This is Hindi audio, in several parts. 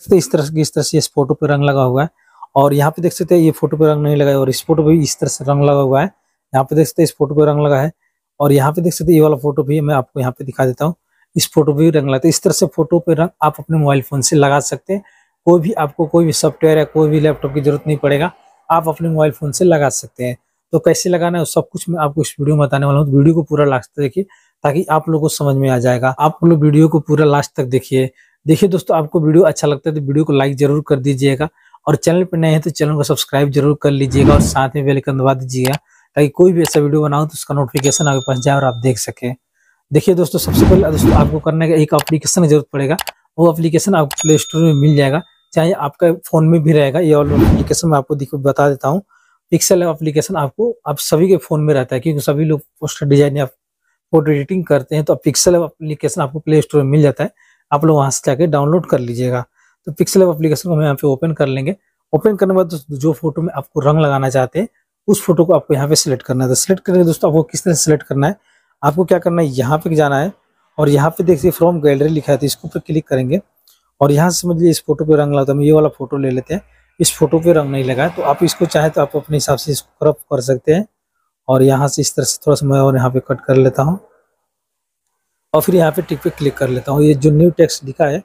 सकते इस तरह की इस तरह से इस फोटो पे रंग लगा हुआ है और यहाँ पे देख सकते हैं ये फोटो पे रंग नहीं लगा है और इस फोटो पे भी इस तरह से रंग लगा हुआ है यहाँ पे देख सकते हैं इस फोटो पे रंग लगा है और यहाँ पे देख सकते ये वाला फोटो भी मैं आपको यहाँ पे दिखा देता हूँ इस फोटो पे भी रंग लगा तो इस तरह से फोटो पे रंग आप अपने मोबाइल फोन से लगा सकते हैं कोई भी आपको कोई भी सॉफ्टवेयर या कोई भी लैपटॉप की जरूरत नहीं पड़ेगा आप अपने मोबाइल फोन से लगा सकते हैं तो कैसे लगाना है सब कुछ मैं आपको इस वीडियो में बताने वाला हूँ वीडियो को पूरा लास्ट तक देखिए ताकि आप लोगों को समझ में आ जाएगा आप लोग वीडियो को पूरा लास्ट तक देखिए देखिए दोस्तों आपको वीडियो अच्छा लगता है तो वीडियो को लाइक जरूर कर दीजिएगा और चैनल पर नए हैं तो चैनल को सब्सक्राइब जरूर कर लीजिएगा और साथ में बेलकन दबा दीजिएगा ताकि कोई भी ऐसा वीडियो बनाओ तो उसका नोटिफिकेशन आपके पास जाए और आप देख सकें देखिए दोस्तों सबसे पहले दोस्तों आपको करने का एक एप्लीकेशन की जरूरत पड़ेगा वो एप्लीकेशन आपको प्ले स्टोर में मिल जाएगा चाहे आपका फोन में भी रहेगा ये ऑल एप्लीकेशन मैं आपको बता देता हूँ पिक्सल एप्लीकेशन आपको आप सभी के फोन में रहता है क्योंकि सभी लोग पोस्टर डिजाइन या फोटो एडिटिंग करते हैं तो पिक्सल एप्लीकेशन आपको प्ले स्टोर में मिल जाता है आप लोग वहां से जाके डाउनलोड कर लीजिएगा तो पिक्सल एप्लीकेशन को हम यहाँ पे ओपन कर लेंगे ओपन करने के बाद दोस्तों जो फोटो में आपको रंग लगाना चाहते हैं उस फोटो को आपको यहाँ पे सिलेक्ट करना है तो सिलेक्ट करेंगे दोस्तों आपको किस तरह सेलेक्ट करना है आपको क्या करना है यहाँ पे जाना है और यहाँ पे देखिए फ्रॉम गैलरी लिखा है तो इसके इसको ऊपर क्लिक करेंगे और यहाँ से समझ इस फोटो पे रंग लगाता हम ये वाला फोटो ले लेते हैं इस फोटो पे रंग नहीं लगा तो आप इसको चाहे तो आप अपने हिसाब से इसको क्रप कर सकते हैं और यहाँ से इस तरह से थोड़ा सा मैं और यहाँ पे कट कर लेता हूँ और फिर यहाँ पे टिक पे क्लिक कर लेता हूँ ये जो न्यू टेक्स्ट लिखा है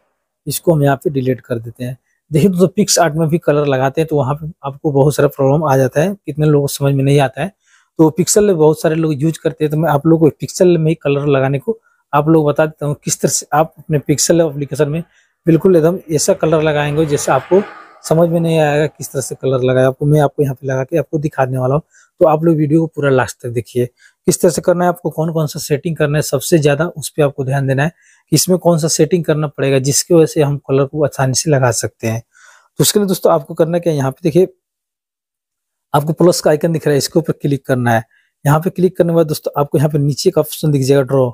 इसको हम यहाँ पे डिलीट कर देते हैं देखिए तो, पिक्स आर्ट में भी कलर लगाते हैं तो वहाँ पे आपको बहुत सारा प्रॉब्लम आ जाता है कितने लोगों को समझ में नहीं आता है तो पिक्सल बहुत सारे लोग यूज करते हैं तो मैं आप लोग को पिक्सल में ही कलर लगाने को आप लोग बता देता हूँ किस तरह से आप अपने पिक्सल एप्लीकेशन में बिल्कुल एकदम ऐसा कलर लगाएंगे जैसे आपको समझ में नहीं आएगा किस तरह से कलर लगाया आपको मैं आपको यहाँ पे लगा के आपको दिखाने वाला हूँ तो आप लोग वीडियो को पूरा लास्ट तक देखिए किस तरह से करना है आपको कौन कौन सा सेटिंग करना है सबसे ज्यादा उस पर आपको ध्यान देना है कि इसमें कौन सा सेटिंग करना पड़ेगा जिसकी वजह से हम कलर को आसानी से लगा सकते हैं तो उसके लिए दोस्तों आपको करना क्या है यहाँ पे देखिए आपको प्लस का आइकन दिख रहा है इसके ऊपर क्लिक करना है यहाँ पे क्लिक करने के बाद दोस्तों आपको यहाँ पे नीचे का ऑप्शन दिख जाएगा ड्रॉ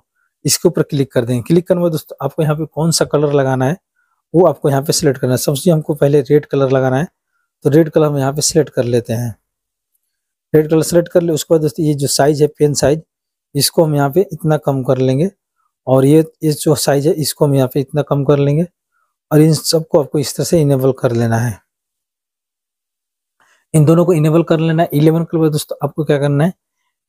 इसके ऊपर क्लिक कर देंगे क्लिक करने के बाद दोस्तों आपको यहाँ पे कौन सा कलर लगाना है वो आपको यहाँ पे सिलेक्ट करना है सबसे हमको पहले रेड कलर लगाना है तो रेड कलर हम यहाँ पे सिलेक्ट कर लेते हैं रेड कलर सेलेक्ट कर ले उसके बाद दोस्तों ये जो साइज है पेन साइज इसको हम यहाँ पे इतना कम कर लेंगे और ये ये जो साइज है इसको हम यहाँ पे इतना कम कर लेंगे और इन सबको आपको इस तरह से इनेबल कर लेना है इन दोनों को इनेबल कर लेना है इलेवन कलर दोस्तों आपको क्या करना है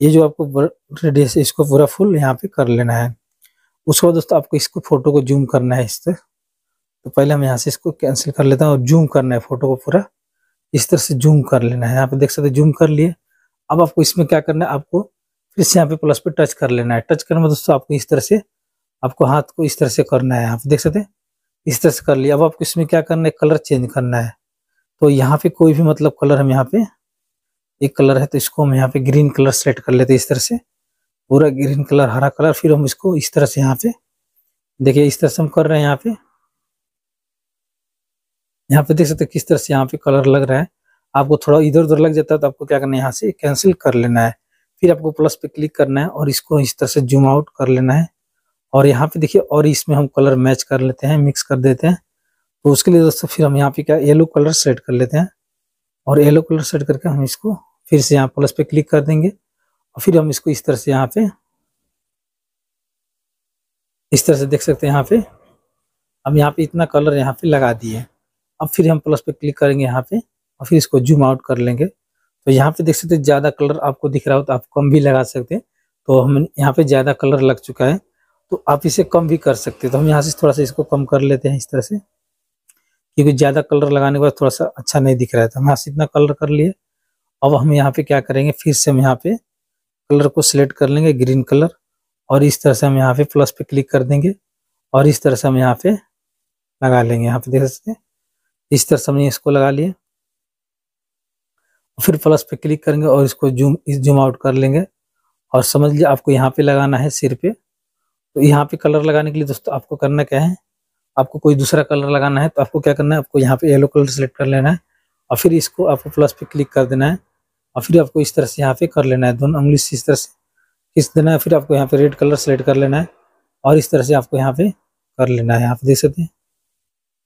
ये जो आपको रेडियस इसको पूरा फुल यहाँ पे कर लेना है उसके बाद दोस्तों आपको इसको फोटो को जूम करना है इस तरह तो पहले हम यहाँ से इसको कैंसिल कर लेता हूँ और जूम करना है फोटो को पूरा इस तरह से जूम कर लेना है यहाँ पे देख सकते जूम कर लिए अब आपको इसमें क्या करना है आपको फिर से यहाँ पे प्लस पे टच कर लेना है टच करने में दोस्तों आपको इस तरह से आपको हाथ को इस तरह से करना है आप देख सकते हैं इस तरह से कर लिया अब आपको इसमें क्या करना है कलर चेंज करना है तो यहाँ पे कोई भी मतलब कलर हम यहाँ पे एक कलर है तो इसको हम यहाँ पे ग्रीन कलर सेलेक्ट कर लेते इस तरह से पूरा ग्रीन कलर हरा कलर फिर हम इसको इस तरह से यहाँ पे देखिए इस तरह से हम कर रहे हैं यहाँ पे यहाँ पे देख सकते किस तरह से यहाँ पे कलर लग रहा है आपको थोड़ा इधर उधर लग जाता है तो आपको क्या करना है यहाँ से कैंसिल कर लेना है फिर आपको प्लस पे क्लिक करना है और इसको इस तरह से जूम आउट कर लेना है और यहाँ पे देखिए और इसमें हम कलर मैच कर लेते हैं मिक्स कर देते हैं तो उसके लिए दोस्तों फिर हम यहाँ पे क्या येलो कलर सेट कर लेते हैं और येलो कलर सेट करके हम इसको फिर से यहाँ प्लस पे क्लिक कर देंगे और फिर हम इसको इस तरह से यहाँ पे इस तरह से देख सकते हैं यहाँ पे हम यहाँ पे इतना कलर यहाँ पे लगा दिए अब फिर हम प्लस पे क्लिक करेंगे यहाँ पे और फिर इसको जूम आउट कर लेंगे तो यहाँ पे देख सकते हैं ज़्यादा कलर आपको दिख रहा हो तो आप कम भी लगा सकते हैं तो हम यहाँ पे ज़्यादा कलर लग चुका है तो आप इसे कम भी कर सकते हैं तो हम यहाँ से थोड़ा सा इसको कम कर लेते हैं इस तरह से क्योंकि ज़्यादा कलर लगाने के बाद थोड़ा सा अच्छा नहीं दिख रहा है तो हम यहाँ से इतना कलर कर लिए अब हम यहाँ पे क्या करेंगे फिर से हम यहाँ पे कलर को सिलेक्ट कर लेंगे ग्रीन कलर और इस तरह से हम यहाँ पे प्लस पे क्लिक कर देंगे और इस तरह से हम यहाँ पे लगा लेंगे यहाँ पे देख सकते हैं इस तरह से हमने इसको लगा लिया फिर प्लस पे क्लिक करेंगे और इसको जूम इस जूम आउट कर लेंगे और समझ लीजिए आपको यहाँ पे लगाना है सिर पे तो यहाँ पे कलर लगाने के लिए दोस्तों आपको करना क्या है आपको कोई दूसरा कलर लगाना है तो आपको क्या करना है आपको यहाँ पे येलो कलर सेलेक्ट कर लेना है और फिर इसको आपको प्लस पे क्लिक कर देना है और फिर आपको इस तरह से यहाँ पे कर लेना है दोनों उंगली से इस तरह से खींच देना है फिर आपको यहाँ पे रेड कलर सेलेक्ट कर लेना है और इस तरह से आपको यहाँ पे कर लेना है आप देख सकते हैं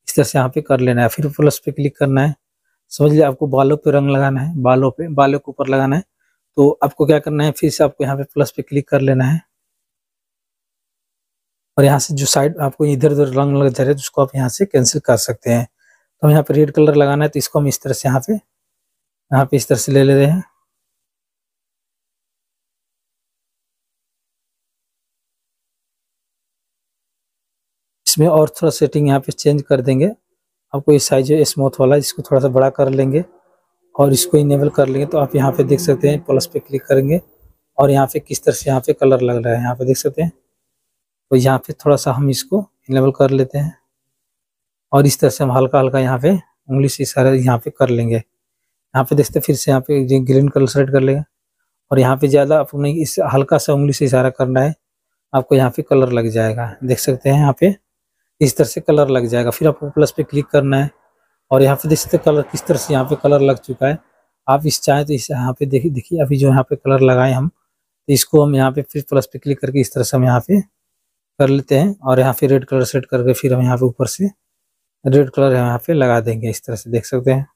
इस तरह से यहाँ पे कर लेना है फिर प्लस पे क्लिक करना है समझ लीजिए आपको बालों पे रंग लगाना है बालों पे बालों के ऊपर लगाना है तो आपको क्या करना है फिर से आपको यहाँ पे प्लस पे क्लिक कर लेना है और यहाँ से जो साइड आपको इधर उधर रंग लग जा रहे हैं तो उसको आप यहाँ से कैंसिल कर सकते हैं तो हम यहाँ पे रेड कलर लगाना है तो इसको हम इस तरह से यहाँ पे यहाँ पे इस तरह से ले ले रहे हैं इसमें और थोड़ा सेटिंग यहाँ पे चेंज कर देंगे आपको ये साइज है स्मूथ वाला इसको थोड़ा सा बड़ा कर लेंगे और इसको इनेबल कर लेंगे तो आप यहाँ पे देख सकते हैं प्लस पे क्लिक करेंगे और यहाँ पे किस तरह से यहाँ पे कलर लग रहा है यहाँ पे देख सकते हैं तो यहाँ पे थोड़ा सा हम इसको इनेबल कर लेते हैं और इस तरह से हम हल्का हल्का यहाँ पे उंगली से इशारा यहाँ पे कर लेंगे यहाँ पे देखते फिर से यहाँ पे ग्रीन कलर सेलेक्ट कर लेंगे और यहाँ पे ज़्यादा आपने इस हल्का सा उंगली से इशारा करना है आपको यहाँ पे कलर लग जाएगा देख सकते हैं यहाँ पे इस तरह से कलर लग जाएगा फिर आपको प्लस पे क्लिक करना है और यहाँ पे देख सकते कलर किस तरह से यहाँ पे कलर लग चुका है आप इस चाहें तो इस यहाँ पे देखिए देखिए अभी जो यहाँ पे कलर लगाए हम तो इसको हम यहाँ पे फिर प्लस पे क्लिक करके इस तरह से हम यहाँ पे कर लेते हैं और यहाँ पे रेड कलर सेट करके फिर हम यहाँ पे ऊपर से रेड कलर यहाँ पे लगा देंगे इस तरह से देख सकते हैं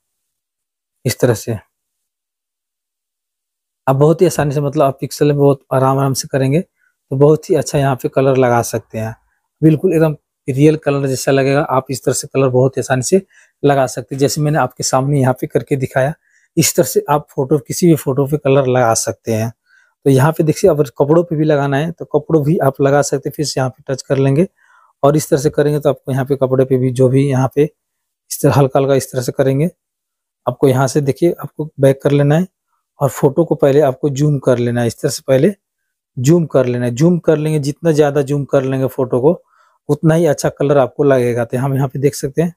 इस तरह से आप बहुत ही आसानी से मतलब आप पिक्सल में बहुत आराम आराम से करेंगे तो बहुत ही अच्छा यहाँ पे कलर लगा सकते हैं बिल्कुल एकदम रियल कलर जैसा लगेगा आप इस तरह से कलर बहुत आसानी से लगा सकते हैं जैसे मैंने आपके सामने यहाँ पे करके दिखाया इस तरह से आप फोटो किसी भी फोटो पे कलर लगा सकते हैं तो यहाँ पे देखिए अगर कपड़ों पे भी लगाना है तो कपड़ों भी आप लगा सकते हैं फिर से यहाँ पे टच कर लेंगे और इस तरह से करेंगे तो आपको यहाँ पे कपड़े पे भी जो भी यहाँ पे इस तरह हल्का हल्का इस तरह से करेंगे आपको यहाँ से देखिए आपको बैक कर लेना है और फोटो को पहले आपको जूम कर लेना है इस तरह से पहले जूम कर लेना है जूम कर लेंगे जितना ज़्यादा जूम कर लेंगे फोटो को उतना ही अच्छा कलर आपको लगेगा तो हम यहाँ पे देख सकते हैं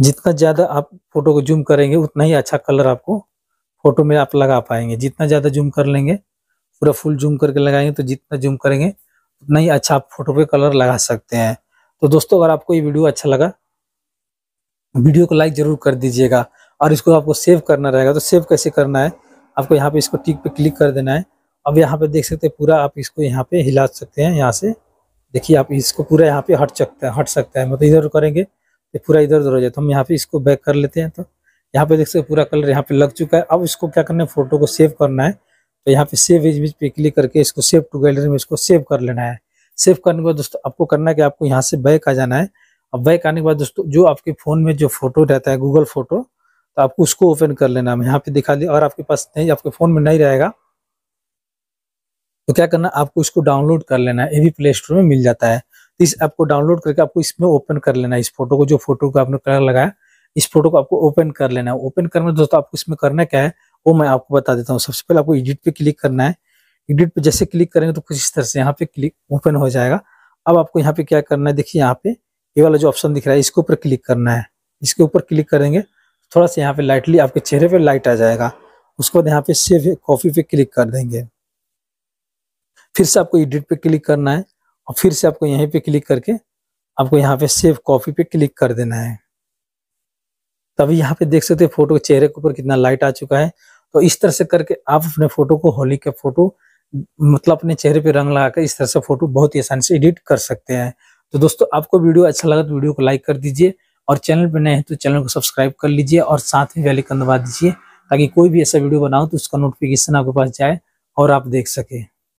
जितना ज्यादा आप फोटो को जूम करेंगे उतना ही अच्छा कलर आपको फोटो में आप लगा पाएंगे जितना ज्यादा जूम कर लेंगे पूरा फुल जूम करके लगाएंगे तो जितना जूम करेंगे उतना ही अच्छा आप फोटो पे कलर लगा सकते हैं तो दोस्तों अगर आपको ये वीडियो अच्छा लगा वीडियो को लाइक जरूर कर दीजिएगा और इसको आपको सेव करना रहेगा तो सेव कैसे करना है आपको यहाँ पे इसको टिक पे क्लिक कर देना है अब यहाँ पे देख सकते हैं पूरा आप इसको यहाँ पे हिला सकते हैं यहाँ से देखिए आप इसको पूरा यहाँ पे हट सकते हैं हट सकता है मतलब इधर करेंगे तो पूरा इधर उधर हो जाए तो हम यहाँ पे इसको बैक कर लेते हैं तो यहाँ पे देख सकते पूरा कलर यहाँ पे लग चुका है अब इसको क्या करना है फोटो को सेव करना है तो यहाँ पे सेव इज बीच पे क्लिक करके इसको सेव टू गैलरी में इसको सेव कर लेना है सेव करने के बाद दोस्तों आपको करना है कि आपको यहाँ से बैक आ जाना है अब बैक आने के बाद दोस्तों जो आपके फ़ोन में जो फोटो रहता है गूगल फोटो तो आपको उसको ओपन कर लेना है यहाँ पे दिखा दिया और आपके पास नहीं आपके फ़ोन में नहीं रहेगा तो क्या करना आपको इसको डाउनलोड कर लेना है ये भी प्ले स्टोर में मिल जाता है तो इस ऐप को डाउनलोड करके आपको इसमें ओपन कर लेना है इस फोटो को जो फोटो को आपने कलर लगाया इस फोटो को आपको ओपन कर लेना है ओपन करना दोस्तों आपको इसमें करना क्या है वो मैं आपको बता देता हूँ सबसे पहले आपको एडिट पे क्लिक करना है एडिट पे जैसे क्लिक करेंगे तो कुछ इस तरह से यहाँ पे क्लिक ओपन हो जाएगा अब आपको यहाँ पे क्या करना है देखिए यहाँ पे ये वाला जो ऑप्शन दिख रहा है इसके ऊपर क्लिक करना है इसके ऊपर क्लिक करेंगे थोड़ा सा यहाँ पे लाइटली आपके चेहरे पे लाइट आ जाएगा उसके बाद यहाँ पे सेव कॉपी पे क्लिक कर देंगे फिर से आपको एडिट पे क्लिक करना है और फिर से आपको यहीं पे क्लिक करके आपको यहाँ पे सेव कॉपी पे क्लिक कर देना है तभी यहाँ पे देख सकते हैं फोटो चेहरे के ऊपर कितना लाइट आ चुका है तो इस तरह से करके आप अपने फोटो को होली के फोटो मतलब अपने चेहरे पे रंग लगाकर इस तरह से फोटो बहुत ही आसानी से एडिट कर सकते हैं तो दोस्तों आपको वीडियो अच्छा लगा तो वीडियो को लाइक कर दीजिए और चैनल पर नए हैं तो चैनल को सब्सक्राइब कर लीजिए और साथ में बेल आइकन दबा दीजिए ताकि कोई भी ऐसा वीडियो बनाओ तो उसका नोटिफिकेशन आपके पास जाए और आप देख सके